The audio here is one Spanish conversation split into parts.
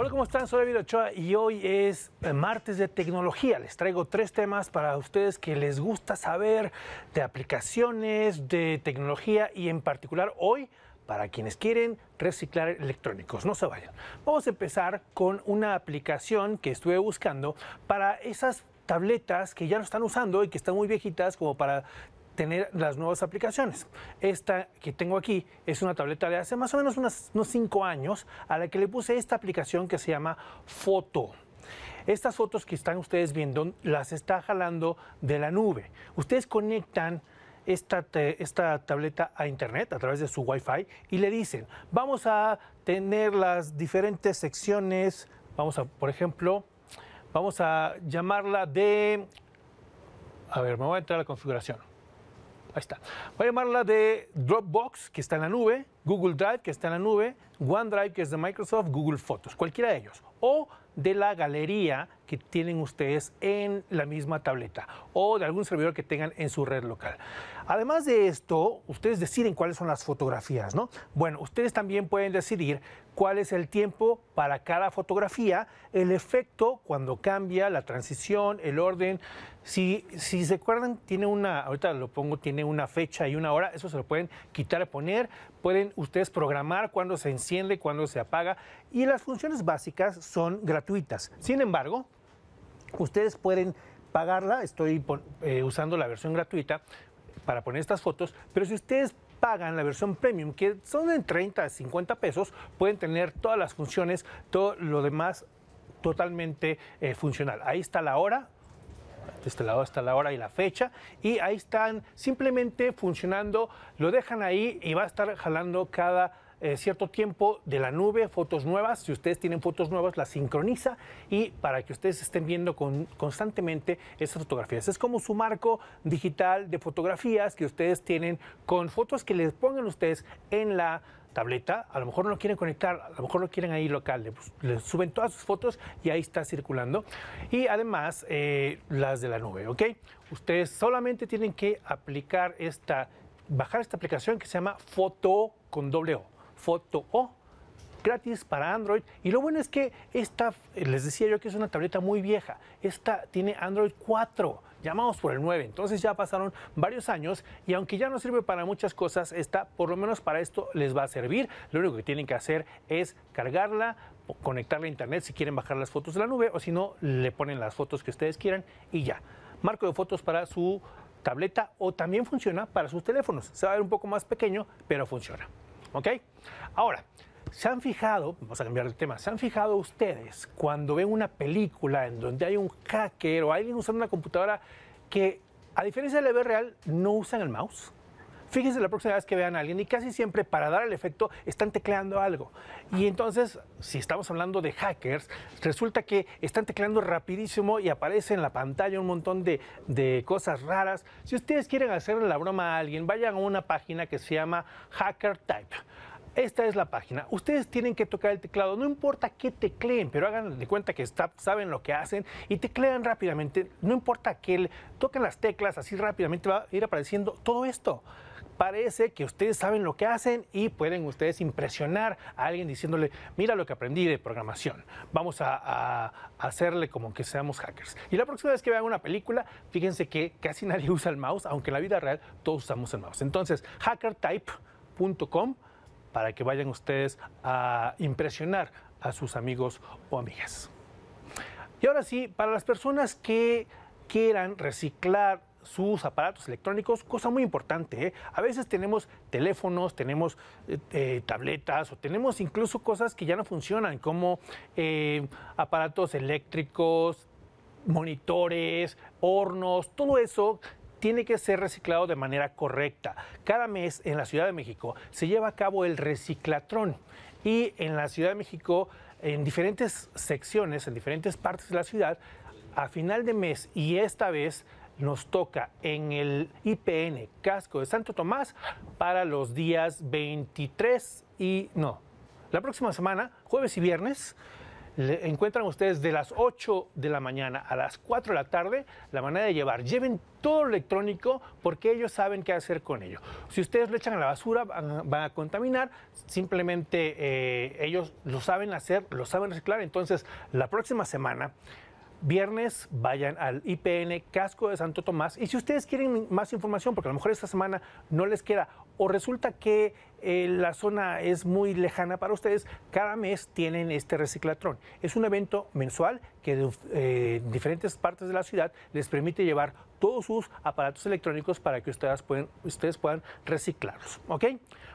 Hola, ¿cómo están? Soy David Ochoa y hoy es eh, martes de tecnología. Les traigo tres temas para ustedes que les gusta saber de aplicaciones, de tecnología y en particular hoy para quienes quieren reciclar electrónicos. No se vayan. Vamos a empezar con una aplicación que estuve buscando para esas tabletas que ya no están usando y que están muy viejitas como para tener las nuevas aplicaciones. Esta que tengo aquí es una tableta de hace más o menos unos 5 años a la que le puse esta aplicación que se llama Foto. Estas fotos que están ustedes viendo las está jalando de la nube. Ustedes conectan esta, esta, tableta a internet a través de su Wi-Fi y le dicen, vamos a tener las diferentes secciones, vamos a, por ejemplo, vamos a llamarla de, a ver, me voy a entrar a la configuración. Ahí está. Voy a llamarla de Dropbox, que está en la nube. Google Drive, que está en la nube, OneDrive, que es de Microsoft, Google Fotos, cualquiera de ellos. O de la galería que tienen ustedes en la misma tableta o de algún servidor que tengan en su red local. Además de esto, ustedes deciden cuáles son las fotografías, ¿no? Bueno, ustedes también pueden decidir cuál es el tiempo para cada fotografía, el efecto cuando cambia la transición, el orden. Si, si se acuerdan, tiene una, ahorita lo pongo, tiene una fecha y una hora, eso se lo pueden quitar a poner, pueden ustedes programar cuándo se enciende, cuándo se apaga y las funciones básicas son gratuitas. Sin embargo, ustedes pueden pagarla, estoy eh, usando la versión gratuita para poner estas fotos, pero si ustedes pagan la versión premium, que son en 30 a 50 pesos, pueden tener todas las funciones, todo lo demás totalmente eh, funcional. Ahí está la hora, este lado hasta la hora y la fecha. Y ahí están simplemente funcionando, lo dejan ahí y va a estar jalando cada eh, cierto tiempo de la nube, fotos nuevas. Si ustedes tienen fotos nuevas, la sincroniza y para que ustedes estén viendo constantemente esas fotografías. Es como su marco digital de fotografías que ustedes tienen con fotos que les pongan ustedes en la tableta, a lo mejor no lo quieren conectar, a lo mejor lo quieren ahí local, le, suben todas sus fotos y ahí está circulando. Y además eh, las de la nube, ¿ok? Ustedes solamente tienen que aplicar esta, bajar esta aplicación que se llama Foto con doble O, Foto O gratis para Android. Y lo bueno es que esta, les decía yo que es una tableta muy vieja. Esta tiene Android 4. Llamamos por el 9. Entonces ya pasaron varios años y aunque ya no sirve para muchas cosas, esta por lo menos para esto les va a servir. Lo único que tienen que hacer es cargarla, conectarla a internet si quieren bajar las fotos de la nube o si no, le ponen las fotos que ustedes quieran y ya. Marco de fotos para su tableta o también funciona para sus teléfonos. Se va a ver un poco más pequeño, pero funciona. ¿Ok? Ahora, ¿Se han fijado, vamos a cambiar el tema, ¿se han fijado ustedes cuando ven una película en donde hay un hacker o alguien usando una computadora que, a diferencia de la real, no usan el mouse? Fíjense la próxima vez que vean a alguien y casi siempre para dar el efecto están tecleando algo. Y entonces, si estamos hablando de hackers, resulta que están tecleando rapidísimo y aparece en la pantalla un montón de, de cosas raras. Si ustedes quieren hacerle la broma a alguien, vayan a una página que se llama Hacker Type esta es la página. Ustedes tienen que tocar el teclado, no importa qué tecleen, pero hagan de cuenta que saben lo que hacen y teclean rápidamente, no importa que toquen las teclas, así rápidamente va a ir apareciendo todo esto parece que ustedes saben lo que hacen y pueden ustedes impresionar a alguien diciéndole, mira lo que aprendí de programación, vamos a, a, hacerle como que seamos hackers. Y la próxima vez que vean una película, fíjense que casi nadie usa el mouse, aunque en la vida real todos usamos el mouse. Entonces, hackertype.com para que vayan ustedes a impresionar a sus amigos o amigas. Y ahora sí, para las personas que quieran reciclar sus aparatos electrónicos, cosa muy importante. ¿eh? A veces tenemos teléfonos, tenemos eh, eh, tabletas o tenemos incluso cosas que ya no funcionan, como aparatos eléctricos, monitores, hornos, todo eso tiene que ser reciclado de manera correcta. Cada mes en la Ciudad de México se lleva a cabo el reciclatrón y en la Ciudad de México, en diferentes secciones, en diferentes partes de la ciudad, a final de mes y esta vez nos toca en el IPN Casco de Santo Tomás para los días 23 y no. La próxima semana, jueves y viernes, encuentran ustedes de las 8 de la mañana a las 4 de la tarde la manera de llevar. Lleven todo lo electrónico porque ellos saben qué hacer con ello. Si ustedes lo echan a la basura, van, a contaminar. Simplemente eh, ellos lo saben hacer, lo saben reciclar. Entonces, la próxima semana viernes vayan al IPN Casco de Santo Tomás. Y si ustedes quieren más información, porque a lo mejor esta semana no les queda, o resulta que eh, la zona es muy lejana para ustedes, cada mes tienen este reciclatrón. Es un evento mensual que eh, en diferentes partes de la ciudad les permite llevar todos sus aparatos electrónicos para que ustedes, ustedes puedan reciclarlos.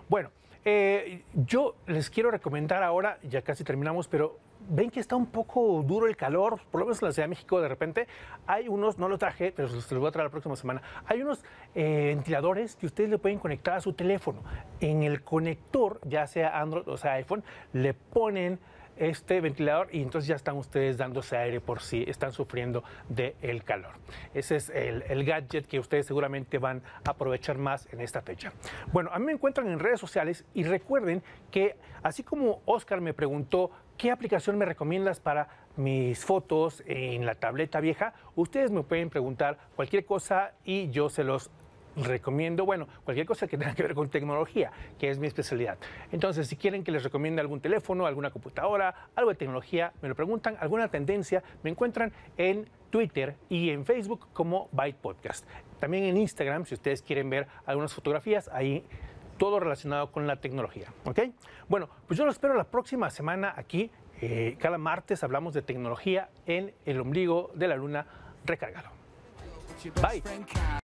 Bueno. Eh, yo les quiero recomendar ahora, ya casi terminamos, pero ven que está un poco duro el calor, por lo menos en la Ciudad de México de repente, hay unos, no lo traje, pero se los voy a traer la próxima semana, hay unos eh, ventiladores que ustedes le pueden conectar a su teléfono. En el conector, ya sea Android o sea iPhone, le ponen este ventilador y entonces ya están ustedes dándose aire por si sí, están sufriendo del calor. Ese es el, el, gadget que ustedes seguramente van a aprovechar más en esta fecha. Bueno, a mí me encuentran en redes sociales y recuerden que así como Oscar me preguntó qué aplicación me recomiendas para mis fotos en la tableta vieja, ustedes me pueden preguntar cualquier cosa y yo se los recomiendo, bueno, cualquier cosa que tenga que ver con tecnología, que es mi especialidad. Entonces, si quieren que les recomiende algún teléfono, alguna computadora, algo de tecnología, me lo preguntan, alguna tendencia, me encuentran en Twitter y en Facebook como Byte Podcast. También en Instagram, si ustedes quieren ver algunas fotografías, ahí todo relacionado con la tecnología. ¿Ok? Bueno, pues yo los espero la próxima semana aquí. Eh, cada martes hablamos de tecnología en el ombligo de la luna. recargado. Bye.